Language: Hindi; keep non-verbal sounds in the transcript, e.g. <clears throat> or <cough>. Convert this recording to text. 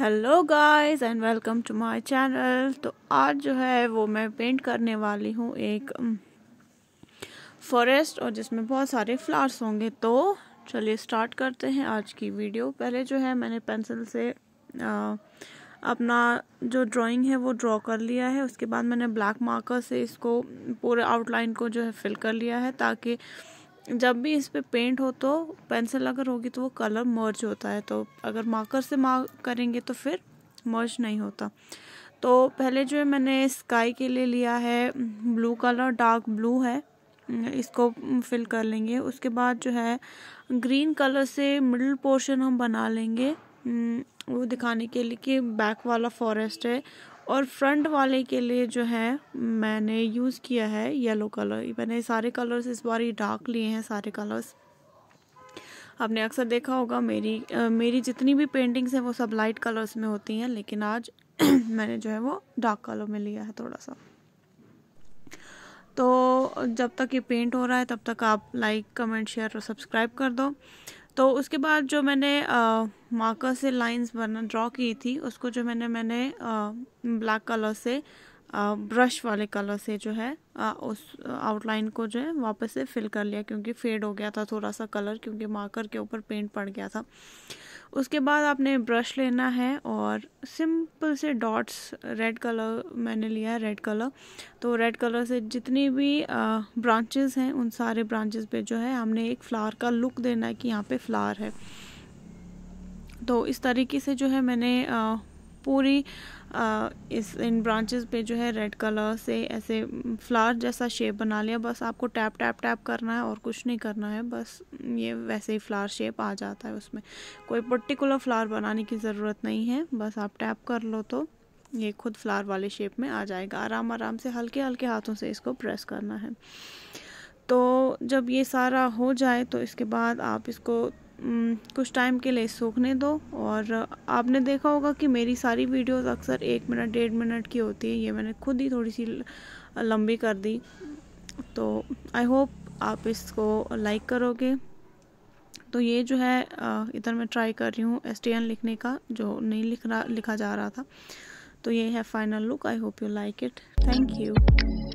hello guys and welcome to my channel तो आज जो है वो मैं पेंट करने वाली हूँ एक फॉरेस्ट और जिसमें बहुत सारे फ्लावर्स होंगे तो चलिए स्टार्ट करते हैं आज की वीडियो पहले जो है मैंने पेंसिल से आ, अपना जो ड्राइंग है वो ड्रॉ कर लिया है उसके बाद मैंने ब्लैक मार्कर से इसको पूरे आउटलाइन को जो है फिल कर लिया है ताकि जब भी इस पर पे पेंट हो तो पेंसिल अगर होगी तो वो कलर मर्ज होता है तो अगर मार्कर से मार्क करेंगे तो फिर मर्ज नहीं होता तो पहले जो है मैंने स्काई के लिए लिया है ब्लू कलर डार्क ब्लू है इसको फिल कर लेंगे उसके बाद जो है ग्रीन कलर से मिडल पोर्शन हम बना लेंगे वो दिखाने के लिए कि बैक वाला फॉरेस्ट है और फ्रंट वाले के लिए जो है मैंने यूज़ किया है येलो कलर मैंने सारे कलर्स इस बार ही डार्क लिए हैं सारे कलर्स आपने अक्सर देखा होगा मेरी आ, मेरी जितनी भी पेंटिंग्स हैं वो सब लाइट कलर्स में होती हैं लेकिन आज <clears throat> मैंने जो है वो डार्क कलर में लिया है थोड़ा सा तो जब तक ये पेंट हो रहा है तब तक आप लाइक कमेंट शेयर और सब्सक्राइब कर दो तो उसके बाद जो मैंने मार्कर से लाइंस बना ड्रॉ की थी उसको जो मैंने मैंने ब्लैक कलर से ब्रश वाले कलर से जो है उस आउटलाइन को जो है वापस से फिल कर लिया क्योंकि फेड हो गया था थोड़ा सा कलर क्योंकि मार्कर के ऊपर पेंट पड़ गया था उसके बाद आपने ब्रश लेना है और सिंपल से डॉट्स रेड कलर मैंने लिया है रेड कलर तो रेड कलर से जितनी भी ब्रांचेस हैं उन सारे ब्रांचेस पे जो है हमने एक फ्लावर का लुक देना है कि यहाँ पे फ्लावर है तो इस तरीके से जो है मैंने पूरी आ, इस इन ब्रांचेस पे जो है रेड कलर से ऐसे फ्लावर जैसा शेप बना लिया बस आपको टैप टैप टैप करना है और कुछ नहीं करना है बस ये वैसे ही फ्लावर शेप आ जाता है उसमें कोई पर्टिकुलर फ्लावर बनाने की ज़रूरत नहीं है बस आप टैप कर लो तो ये खुद फ्लावर वाले शेप में आ जाएगा आराम आराम से हल्के हल्के हाथों से इसको प्रेस करना है तो जब ये सारा हो जाए तो इसके बाद आप इसको कुछ टाइम के लिए सूखने दो और आपने देखा होगा कि मेरी सारी वीडियोस अक्सर एक मिनट डेढ़ मिनट की होती है ये मैंने खुद ही थोड़ी सी लंबी कर दी तो आई होप आप इसको लाइक करोगे तो ये जो है इधर मैं ट्राई कर रही हूँ एस लिखने का जो नहीं लिख रहा लिखा जा रहा था तो ये है final look I hope you like it thank you